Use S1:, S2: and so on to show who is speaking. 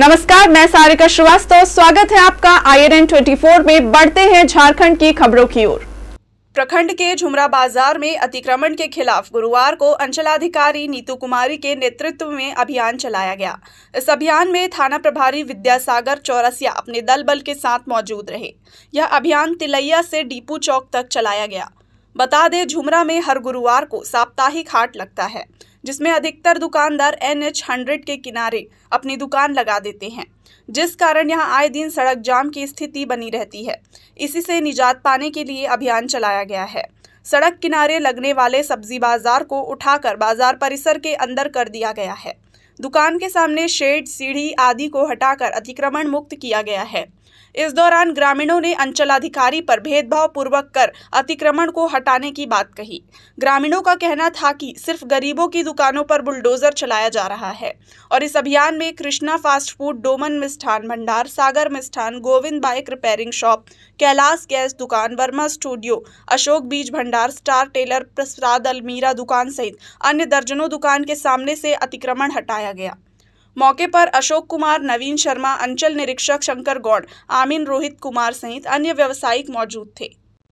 S1: नमस्कार मैं सारिका श्रीवास्तव स्वागत है आपका आई एन ट्वेंटी में बढ़ते हैं झारखंड की खबरों की ओर प्रखंड के झुमरा बाजार में अतिक्रमण के खिलाफ गुरुवार को अंचलाधिकारी नीतू कुमारी के नेतृत्व में अभियान चलाया गया इस अभियान में थाना प्रभारी विद्यासागर चौरसिया अपने दल बल के साथ मौजूद रहे यह अभियान तिलैया से डीपू चौक तक चलाया गया बता दें झुमरा में हर गुरुवार को साप्ताहिक हाट लगता है जिसमें अधिकतर दुकानदार एन एच हंड्रेड के किनारे अपनी दुकान लगा देते हैं जिस कारण यहां आए दिन सड़क जाम की स्थिति बनी रहती है इसी से निजात पाने के लिए अभियान चलाया गया है सड़क किनारे लगने वाले सब्जी बाजार को उठाकर बाजार परिसर के अंदर कर दिया गया है दुकान के सामने शेड सीढ़ी आदि को हटाकर अतिक्रमण मुक्त किया गया है इस दौरान ग्रामीणों ने अंचलाधिकारी पर भेदभाव पूर्वक कर अतिक्रमण को हटाने की बात कही ग्रामीणों का कहना था कि सिर्फ गरीबों की दुकानों पर बुलडोजर चलाया जा रहा है और इस अभियान में कृष्णा फास्ट फूड डोमन मिष्ठान Bhandar Sagar Mishthan Govind bike repairing shop Kailash gas दुकान वर्मा स्टूडियो अशोक बीज भंडार स्टार टेलर प्रसाद अलमीरा दुकान सहित अन्य दर्जनों दुकान के सामने से अतिक्रमण हटाया दिखाया गया मौके पर अशोक कुमार नवीन शर्मा अंचल निरीक्षक शंकर गौड़ आमिन रोहित कुमार सहित अन्य व्यवसायिक मौजूद थे